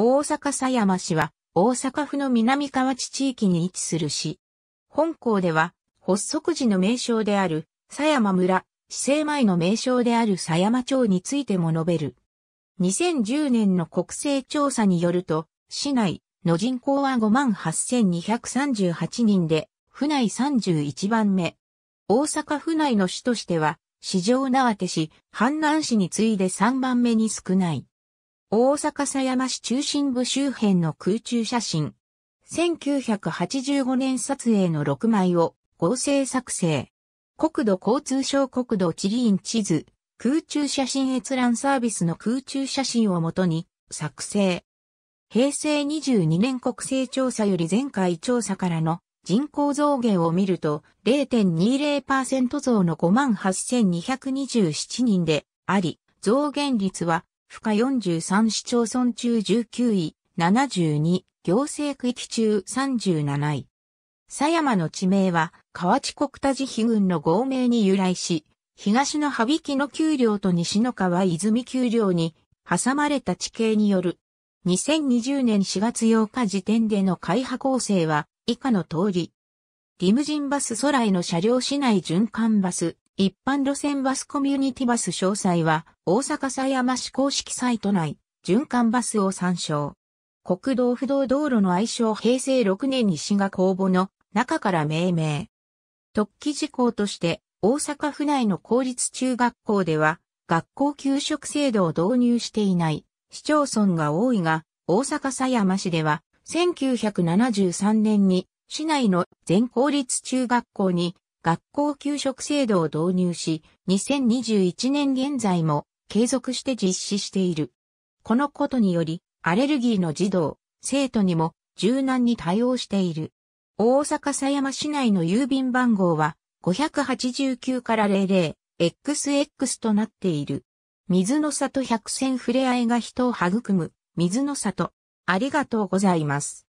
大阪狭山市は、大阪府の南河内地域に位置する市。本校では、発足時の名称である、狭山村、市政前の名称である狭山町についても述べる。2010年の国勢調査によると、市内の人口は58,238人で、府内31番目。大阪府内の市としては、市場縄手市、阪南市に次いで3番目に少ない。大阪狭山市中心部周辺の空中写真。1985年撮影の6枚を合成作成。国土交通省国土地理院地図、空中写真閲覧サービスの空中写真をもとに作成。平成22年国勢調査より前回調査からの人口増減を見ると0.20%増の58,227人であり、増減率は府下43市町村中19位、72、行政区域中37位。狭山の地名は、河内国田寺比群の合名に由来し、東の羽引の丘陵と西の川泉丘陵に挟まれた地形による。2020年4月8日時点での開派構成は以下の通り。リムジンバス空への車両市内循環バス、一般路線バスコミュニティバス詳細は、大阪狭山市公式サイト内、循環バスを参照。国道不動道路の愛称平成6年に市が公募の中から命名。特記事項として、大阪府内の公立中学校では、学校給食制度を導入していない市町村が多いが、大阪狭山市では、1973年に市内の全公立中学校に学校給食制度を導入し、2021年現在も継続して実施している。このことにより、アレルギーの児童、生徒にも柔軟に対応している。大阪狭山市内の郵便番号は589から00、XX となっている。水の里百選触れ合いが人を育む、水の里。ありがとうございます。